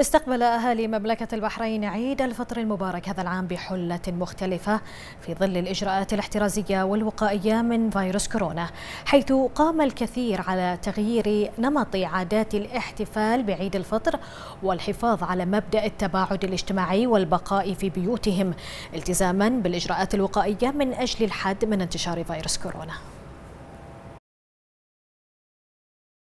استقبل أهالي مملكة البحرين عيد الفطر المبارك هذا العام بحلة مختلفة في ظل الإجراءات الاحترازية والوقائية من فيروس كورونا حيث قام الكثير على تغيير نمط عادات الاحتفال بعيد الفطر والحفاظ على مبدأ التباعد الاجتماعي والبقاء في بيوتهم التزاما بالإجراءات الوقائية من أجل الحد من انتشار فيروس كورونا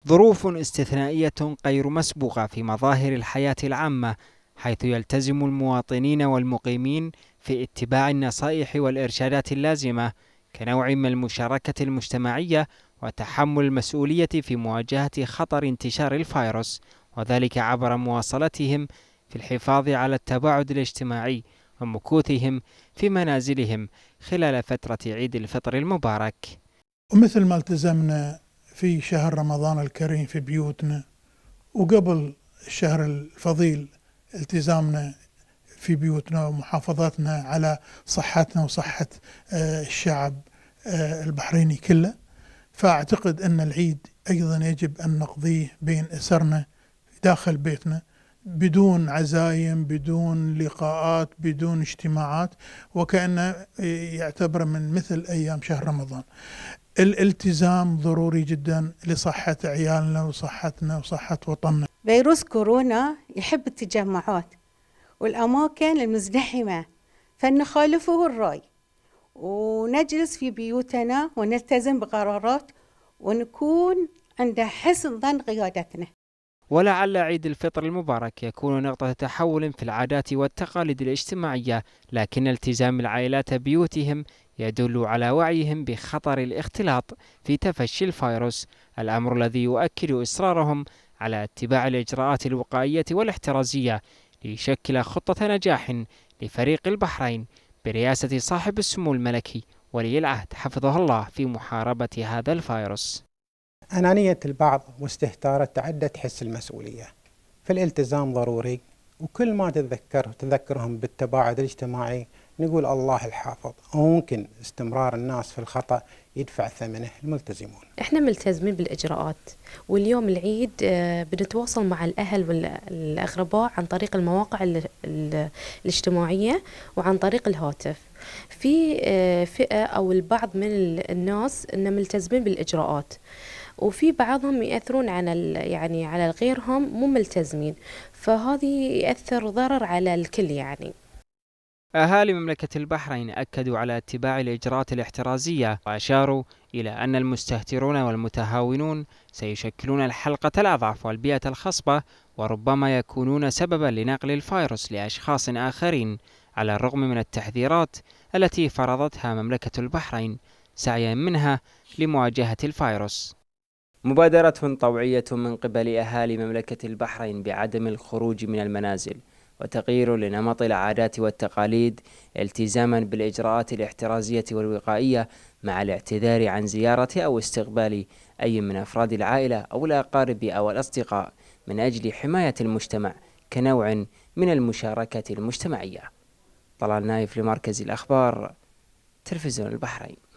ظروف استثنائية غير مسبوقة في مظاهر الحياة العامة حيث يلتزم المواطنين والمقيمين في اتباع النصائح والإرشادات اللازمة كنوع من المشاركة المجتمعية وتحمل المسؤولية في مواجهة خطر انتشار الفيروس وذلك عبر مواصلتهم في الحفاظ على التباعد الاجتماعي ومكوثهم في منازلهم خلال فترة عيد الفطر المبارك ومثل ما التزمنا في شهر رمضان الكريم في بيوتنا وقبل الشهر الفضيل التزامنا في بيوتنا ومحافظتنا على صحتنا وصحة آه، الشعب آه، البحريني كله فأعتقد أن العيد أيضا يجب أن نقضيه بين أسرنا داخل بيتنا بدون عزايم بدون لقاءات بدون اجتماعات وكأنه يعتبر من مثل أيام شهر رمضان الالتزام ضروري جدا لصحة عيالنا وصحتنا وصحة وطننا فيروس كورونا يحب التجمعات والأماكن المزدحمة فنخالفه الرأي ونجلس في بيوتنا ونلتزم بقرارات ونكون عند حسن ظن قيادتنا ولعل عيد الفطر المبارك يكون نقطة تحول في العادات والتقاليد الاجتماعية لكن التزام العائلات بيوتهم يدل على وعيهم بخطر الاختلاط في تفشي الفيروس الأمر الذي يؤكد إصرارهم على اتباع الإجراءات الوقائية والاحترازية ليشكل خطة نجاح لفريق البحرين برئاسة صاحب السمو الملكي ولي العهد حفظه الله في محاربة هذا الفيروس أنانية البعض واستهتاره تعدت حس المسؤولية فالالتزام ضروري وكل ما تتذكر تذكرهم بالتباعد الاجتماعي نقول الله الحافظ وممكن استمرار الناس في الخطأ يدفع ثمنه الملتزمون احنا ملتزمين بالإجراءات واليوم العيد آه، بنتواصل مع الأهل والأقرباء عن طريق المواقع الاجتماعية وعن طريق الهاتف في آه، فئة أو البعض من الناس أن ملتزمين بالإجراءات وفي بعضهم يأثرون على يعني على غيرهم مو ملتزمين فهذه يأثر ضرر على الكل يعني أهالي مملكة البحرين أكدوا على اتباع الإجراءات الاحترازية وأشاروا إلى أن المستهترون والمتهاونون سيشكلون الحلقة الأضعف والبيئة الخصبة وربما يكونون سببا لنقل الفيروس لأشخاص آخرين على الرغم من التحذيرات التي فرضتها مملكة البحرين سعيا منها لمواجهة الفيروس مبادرة طوعية من قبل أهالي مملكة البحرين بعدم الخروج من المنازل وتغيير لنمط العادات والتقاليد التزاما بالإجراءات الاحترازية والوقائية مع الاعتذار عن زيارة أو استقبال أي من أفراد العائلة أو الأقارب أو الأصدقاء من أجل حماية المجتمع كنوع من المشاركة المجتمعية طلال نايف لمركز الأخبار تلفزيون البحرين